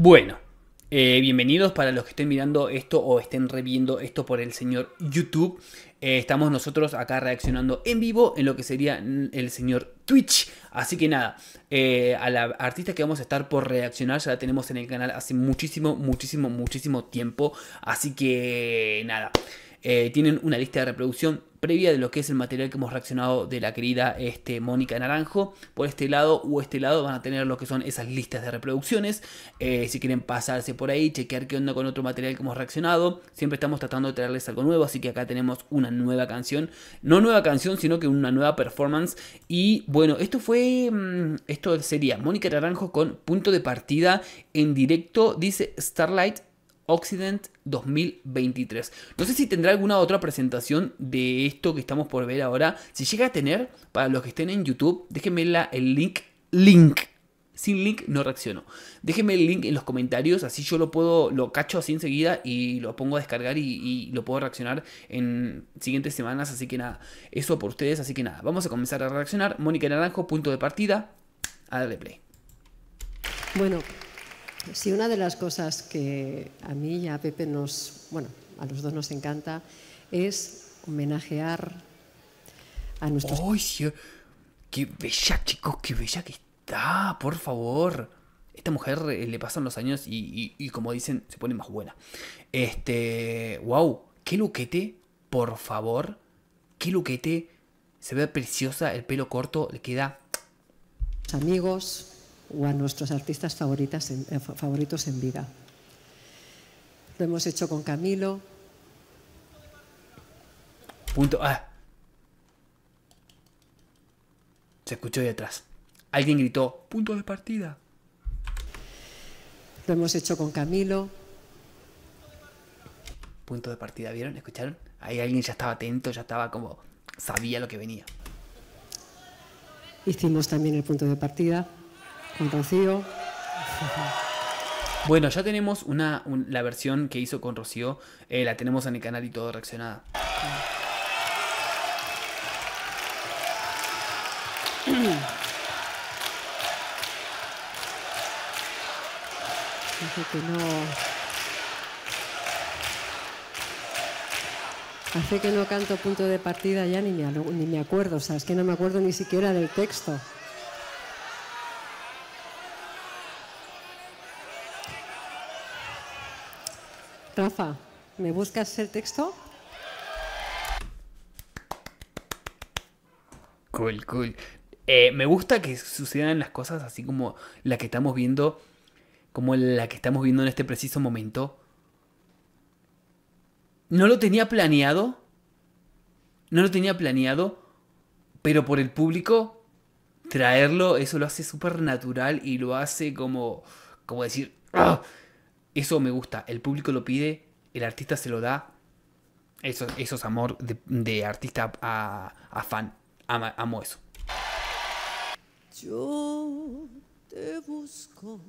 Bueno, eh, bienvenidos para los que estén mirando esto o estén reviendo esto por el señor YouTube. Eh, estamos nosotros acá reaccionando en vivo en lo que sería el señor Twitch. Así que nada, eh, a la artista que vamos a estar por reaccionar ya la tenemos en el canal hace muchísimo, muchísimo, muchísimo tiempo. Así que nada. Eh, tienen una lista de reproducción previa de lo que es el material que hemos reaccionado de la querida este, Mónica Naranjo. Por este lado o este lado van a tener lo que son esas listas de reproducciones. Eh, si quieren pasarse por ahí, chequear qué onda con otro material que hemos reaccionado. Siempre estamos tratando de traerles algo nuevo, así que acá tenemos una nueva canción. No nueva canción, sino que una nueva performance. Y bueno, esto fue... Mm, esto sería Mónica Naranjo con punto de partida en directo. Dice Starlight Occident 2023. No sé si tendrá alguna otra presentación de esto que estamos por ver ahora. Si llega a tener, para los que estén en YouTube, déjenme el link. Link. Sin link no reacciono. Déjenme el link en los comentarios, así yo lo puedo, lo cacho así enseguida y lo pongo a descargar y, y lo puedo reaccionar en siguientes semanas. Así que nada, eso por ustedes. Así que nada, vamos a comenzar a reaccionar. Mónica Naranjo, punto de partida. A darle play. Bueno, si una de las cosas que a mí y a Pepe nos, bueno, a los dos nos encanta es homenajear a nuestros... ¡Ay, sí! ¡Qué bella, chicos! ¡Qué bella que está! ¡Por favor! Esta mujer eh, le pasan los años y, y como dicen, se pone más buena. Este... ¡Wow! ¡Qué luquete! Por favor. ¡Qué luquete! Se ve preciosa, el pelo corto, le queda... Amigos, o a nuestros artistas eh, favoritos en vida. Lo hemos hecho con Camilo. Punto Ah. Se escuchó detrás. Alguien gritó, punto de partida. Lo hemos hecho con Camilo. Punto de partida, ¿vieron? ¿Escucharon? Ahí alguien ya estaba atento, ya estaba como, sabía lo que venía. Hicimos también el punto de partida con Rocío. Bueno, ya tenemos una, la versión que hizo con Rocío, eh, la tenemos en el canal y todo reaccionada. Dice que no. Hace que no canto punto de partida ya ni me, ni me acuerdo, o es que no me acuerdo ni siquiera del texto. ¿me buscas el texto? Cool, cool. Eh, me gusta que sucedan las cosas así como la que estamos viendo, como la que estamos viendo en este preciso momento. No lo tenía planeado, no lo tenía planeado, pero por el público traerlo, eso lo hace súper natural y lo hace como, como decir, ¡ah! Eso me gusta. El público lo pide, el artista se lo da. Eso, es amor de, artista a, fan. amo eso. Yo te busco.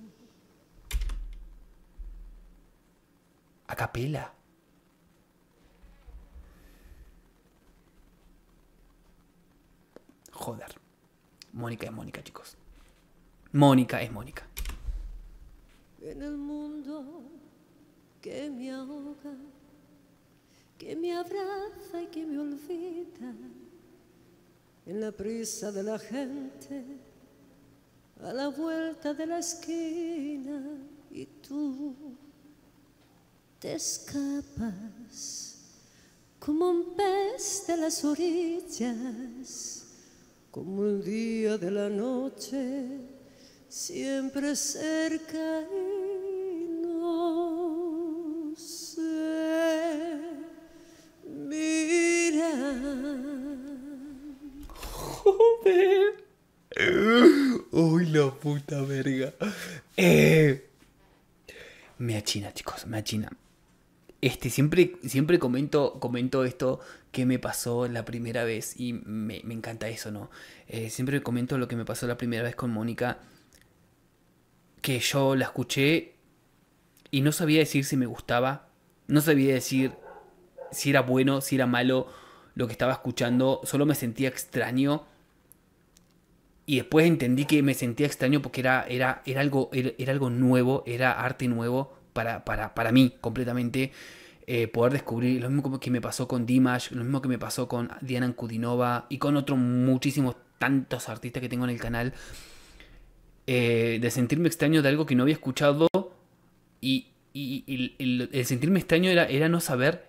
A capela. Joder. Mónica es Mónica, chicos. Mónica es Mónica. En el mundo que me ahoga, que me abraza y que me olvida en la prisa de la gente, a la vuelta de la esquina y tú te escapas como un pez de las orillas, como el día de la noche, siempre cerca. Y Uy, la puta verga. Eh, me achina, chicos, me achina. Este, siempre, siempre comento, comento esto que me pasó la primera vez y me, encanta eso, ¿no? Eh, siempre comento lo que me pasó la primera vez con Mónica, que yo la escuché y no sabía decir si me gustaba, no sabía decir si era bueno, si era malo lo que estaba escuchando, solo me sentía extraño y después entendí que me sentía extraño porque era, era, era, algo, era, algo nuevo, era arte nuevo para, para, mí completamente. Eh, poder descubrir lo mismo que me pasó con Dimash, lo mismo que me pasó con Diana Ankudinova y con otros muchísimos tantos artistas que tengo en el canal. Eh, de sentirme extraño de algo que no había escuchado y, el, sentirme extraño era, era no saber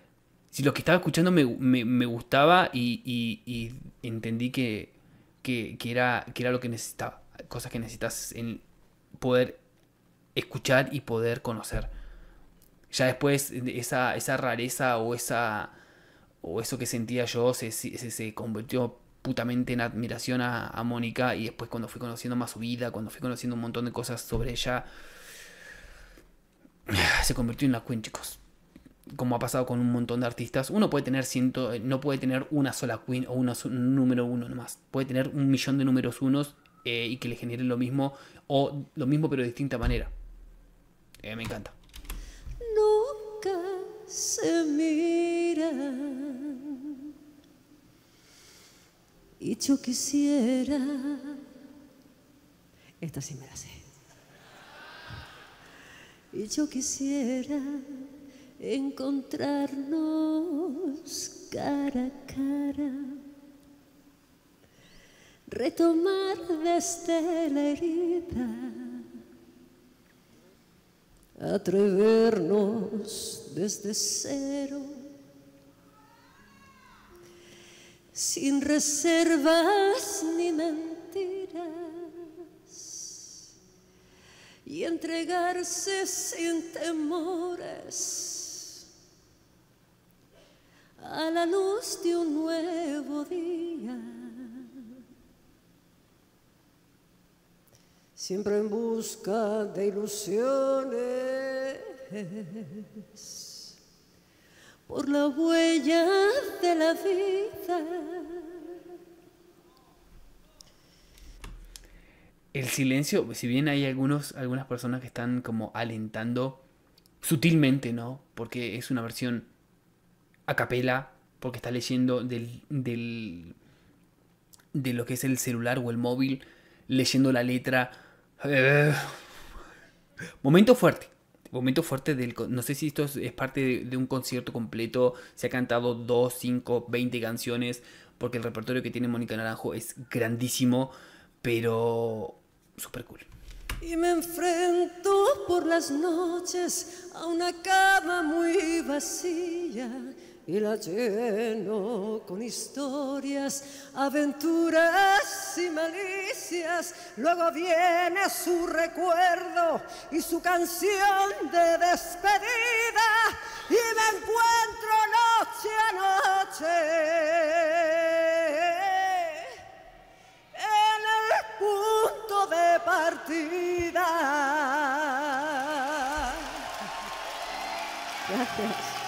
si lo que estaba escuchando me, gustaba y entendí que que, que, era, lo que necesitaba. Cosas que necesitas en poder escuchar y poder conocer. Ya después esa, esa rareza o esa o eso que sentía yo se, convirtió putamente en admiración a, a Mónica y después cuando fui conociendo más su vida, cuando fui conociendo un montón de cosas sobre ella, se convirtió en la Queen, chicos como ha pasado con un montón de artistas, uno puede tener ciento, eh, no puede tener una sola queen o un número uno nomás. Puede tener un millón de números unos eh, y que le generen lo mismo o lo mismo pero de distinta manera. Eh, me encanta. Nunca se mira y yo quisiera. Esta sí me la sé. Y yo quisiera encontrarnos cara a cara, retomar desde este la herida, atrevernos desde cero, sin reservas ni mentiras, y entregarse sin temores a la luz de un nuevo día. Siempre en busca de ilusiones, por la huella de la vida. El silencio, si bien hay algunos, algunas personas que están como alentando sutilmente, ¿no? Porque es una versión a capela porque está leyendo del, del, de lo que es el celular o el móvil, leyendo la letra. momento fuerte. Momento fuerte del... No sé si esto es parte de, un concierto completo. Se ha cantado 2, 5, 20 canciones. Porque el repertorio que tiene Mónica Naranjo es grandísimo. Pero... Super cool. Y me enfrento por las noches a una cama muy vacía y la lleno con historias, aventuras y malicias. Luego viene su recuerdo y su canción de despedida y me encuentro noche a noche en el punto de partida. Gracias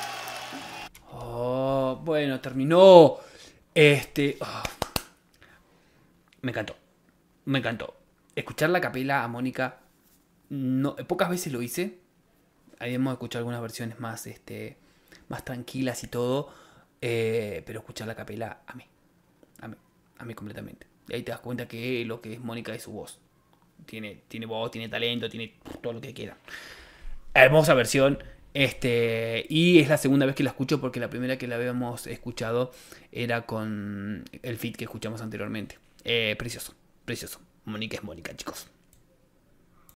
bueno, terminó. Este. Ah. Me encantó. Me encantó. Escuchar la capela a Mónica. No, pocas veces lo hice. Habíamos escuchado algunas versiones más, este, más tranquilas y todo. Eh, pero escuchar la capela a mí. A mí. A mí completamente. Y ahí te das cuenta que lo que es Mónica es su voz. Tiene, tiene voz, tiene talento, tiene todo lo que quiera. Hermosa versión. Este, y es la segunda vez que la escucho porque la primera que la habíamos escuchado era con el feed que escuchamos anteriormente. Eh, precioso, precioso. Mónica es Mónica, chicos.